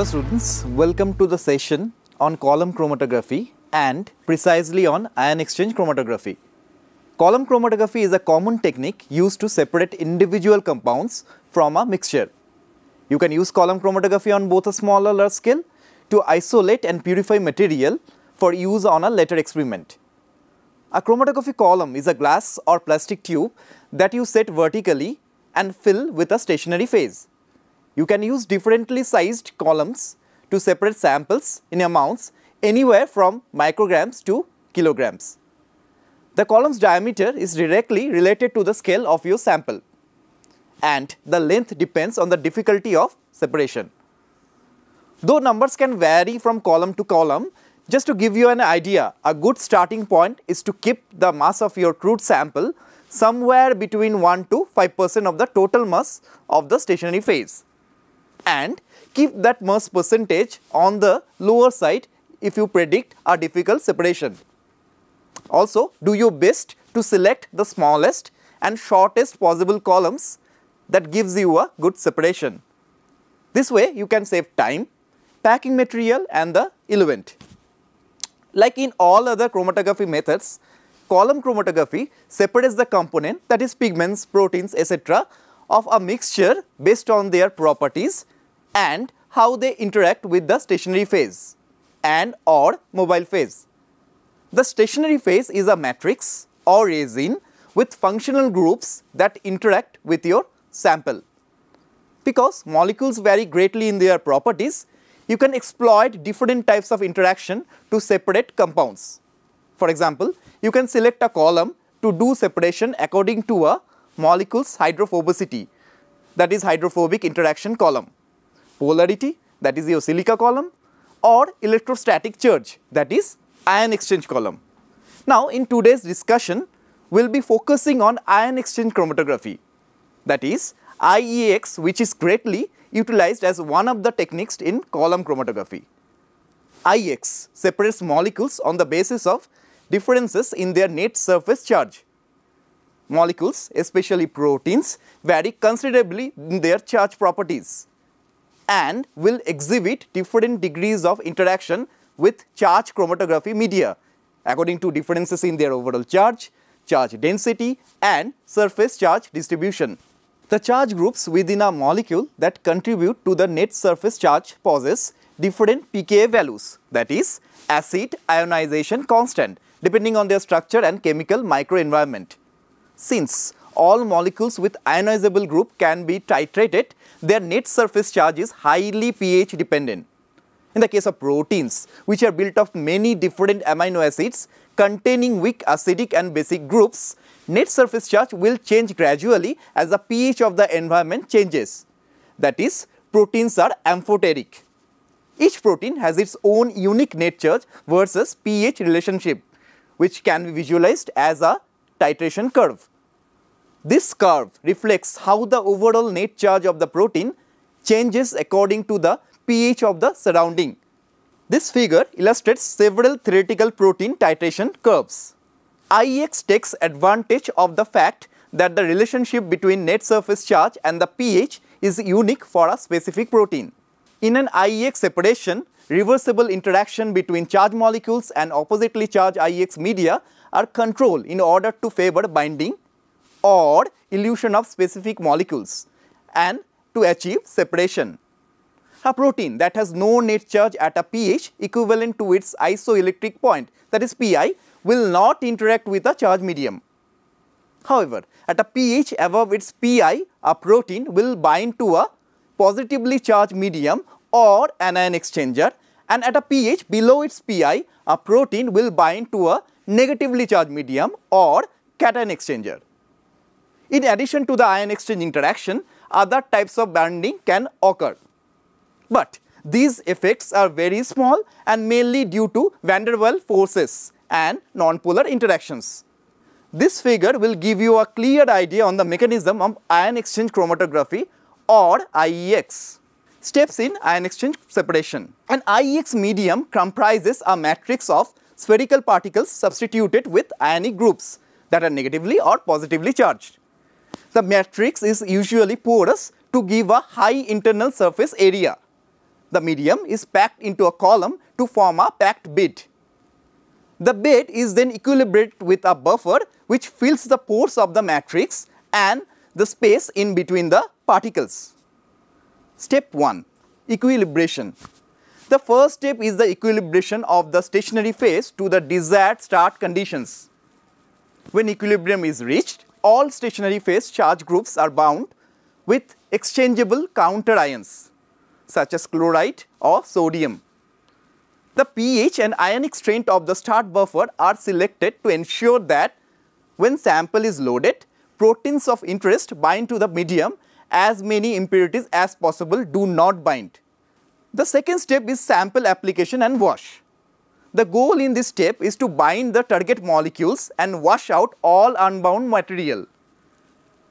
Hello students, welcome to the session on column chromatography and precisely on ion exchange chromatography. Column chromatography is a common technique used to separate individual compounds from a mixture. You can use column chromatography on both a small or large scale to isolate and purify material for use on a later experiment. A chromatography column is a glass or plastic tube that you set vertically and fill with a stationary phase. You can use differently sized columns to separate samples in amounts anywhere from micrograms to kilograms. The column's diameter is directly related to the scale of your sample and the length depends on the difficulty of separation. Though numbers can vary from column to column, just to give you an idea, a good starting point is to keep the mass of your crude sample somewhere between 1 to 5% of the total mass of the stationary phase and keep that mass percentage on the lower side if you predict a difficult separation. Also, do your best to select the smallest and shortest possible columns that gives you a good separation. This way you can save time, packing material and the eluent. Like in all other chromatography methods, column chromatography separates the component that is pigments, proteins etc of a mixture based on their properties and how they interact with the stationary phase and or mobile phase. The stationary phase is a matrix or resin with functional groups that interact with your sample. Because molecules vary greatly in their properties, you can exploit different types of interaction to separate compounds. For example, you can select a column to do separation according to a molecules hydrophobicity that is hydrophobic interaction column, polarity that is your silica column or electrostatic charge that is ion exchange column. Now in today's discussion we will be focusing on ion exchange chromatography that is IEX which is greatly utilized as one of the techniques in column chromatography. IEX separates molecules on the basis of differences in their net surface charge molecules, especially proteins, vary considerably in their charge properties and will exhibit different degrees of interaction with charge chromatography media according to differences in their overall charge, charge density and surface charge distribution. The charge groups within a molecule that contribute to the net surface charge possess different pKa values that is acid ionization constant depending on their structure and chemical microenvironment. Since all molecules with ionizable group can be titrated, their net surface charge is highly pH dependent. In the case of proteins, which are built of many different amino acids containing weak acidic and basic groups, net surface charge will change gradually as the pH of the environment changes. That is, proteins are amphoteric. Each protein has its own unique net charge versus pH relationship, which can be visualized as a titration curve. This curve reflects how the overall net charge of the protein changes according to the pH of the surrounding. This figure illustrates several theoretical protein titration curves. IEX takes advantage of the fact that the relationship between net surface charge and the pH is unique for a specific protein. In an IEX separation, reversible interaction between charge molecules and oppositely charged IEX media are controlled in order to favor binding or elution of specific molecules and to achieve separation. A protein that has no net charge at a pH equivalent to its isoelectric point that is Pi will not interact with a charged medium. However, at a pH above its Pi, a protein will bind to a positively charged medium or anion exchanger and at a pH below its Pi, a protein will bind to a negatively charged medium or cation exchanger. In addition to the ion exchange interaction, other types of bonding can occur. But these effects are very small and mainly due to van der Waals forces and nonpolar interactions. This figure will give you a clear idea on the mechanism of ion exchange chromatography or IEX. Steps in ion exchange separation. An IEX medium comprises a matrix of spherical particles substituted with ionic groups that are negatively or positively charged. The matrix is usually porous to give a high internal surface area. The medium is packed into a column to form a packed bed. The bed is then equilibrated with a buffer which fills the pores of the matrix and the space in between the particles. Step 1. Equilibration. The first step is the equilibration of the stationary phase to the desired start conditions. When equilibrium is reached, all stationary phase charge groups are bound with exchangeable counter ions such as chloride or sodium. The pH and ionic strength of the start buffer are selected to ensure that when sample is loaded, proteins of interest bind to the medium as many impurities as possible do not bind. The second step is sample application and wash. The goal in this step is to bind the target molecules and wash out all unbound material.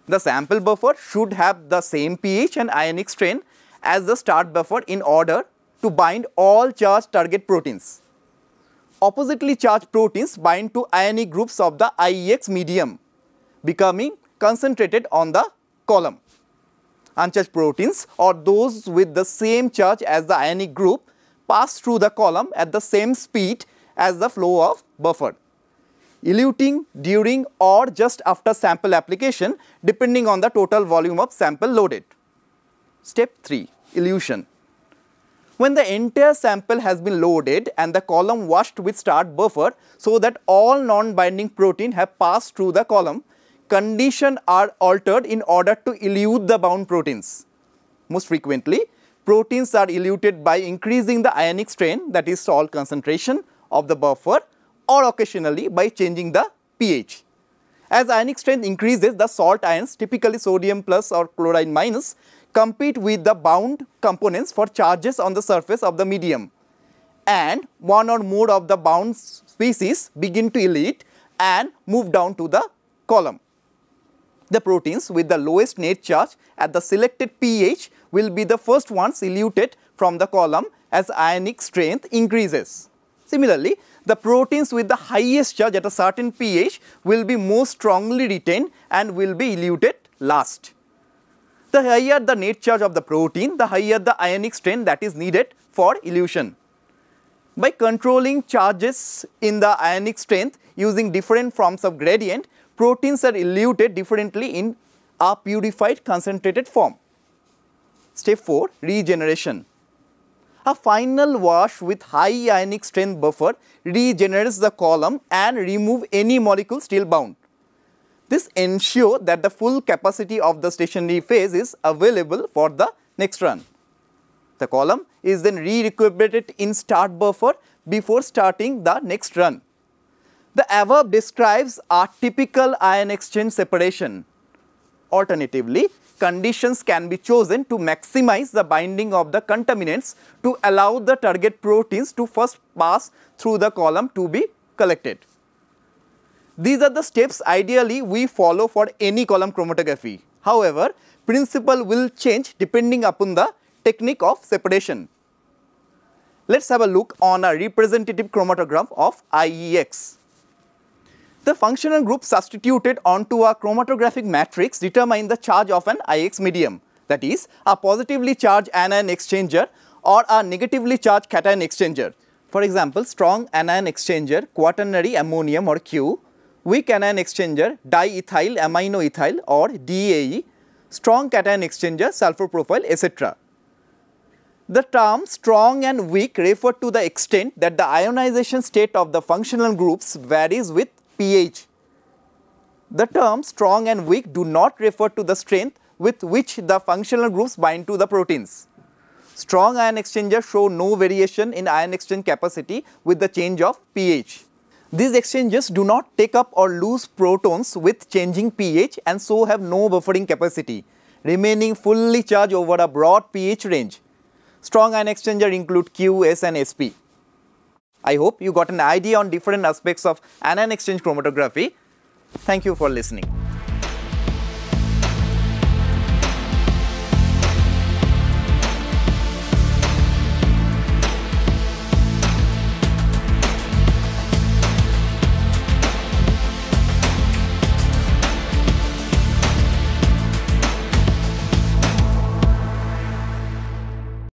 The sample buffer should have the same pH and ionic strain as the start buffer in order to bind all charged target proteins. Oppositely charged proteins bind to ionic groups of the IEX medium, becoming concentrated on the column uncharged proteins or those with the same charge as the ionic group pass through the column at the same speed as the flow of buffer. Eluting during or just after sample application depending on the total volume of sample loaded. Step 3. Elution. When the entire sample has been loaded and the column washed with start buffer so that all non-binding protein have passed through the column, condition are altered in order to elute the bound proteins. Most frequently, proteins are eluted by increasing the ionic strain that is salt concentration of the buffer or occasionally by changing the pH. As ionic strength increases, the salt ions, typically sodium plus or chloride minus, compete with the bound components for charges on the surface of the medium. And one or more of the bound species begin to elute and move down to the column. The proteins with the lowest net charge at the selected pH will be the first ones eluted from the column as ionic strength increases. Similarly, the proteins with the highest charge at a certain pH will be most strongly retained and will be eluted last. The higher the net charge of the protein, the higher the ionic strength that is needed for elution. By controlling charges in the ionic strength using different forms of gradient, proteins are eluted differently in a purified concentrated form. Step 4. Regeneration. A final wash with high ionic strength buffer regenerates the column and remove any molecule still bound. This ensures that the full capacity of the stationary phase is available for the next run. The column is then re-recuperated in start buffer before starting the next run. The above describes a typical ion exchange separation. Alternatively, conditions can be chosen to maximize the binding of the contaminants to allow the target proteins to first pass through the column to be collected. These are the steps ideally we follow for any column chromatography. However, principle will change depending upon the technique of separation. Let's have a look on a representative chromatogram of IEX. The functional group substituted onto a chromatographic matrix determine the charge of an IX medium, that is, a positively charged anion exchanger or a negatively charged cation exchanger. For example, strong anion exchanger, quaternary ammonium or Q, weak anion exchanger, diethyl aminoethyl or DAE, strong cation exchanger, sulfur profile, etc. The term strong and weak refer to the extent that the ionization state of the functional groups varies with pH. The terms strong and weak do not refer to the strength with which the functional groups bind to the proteins. Strong ion exchangers show no variation in ion exchange capacity with the change of pH. These exchanges do not take up or lose protons with changing pH and so have no buffering capacity, remaining fully charged over a broad pH range. Strong ion exchangers include Q, S and sp. I hope you got an idea on different aspects of anion exchange chromatography. Thank you for listening.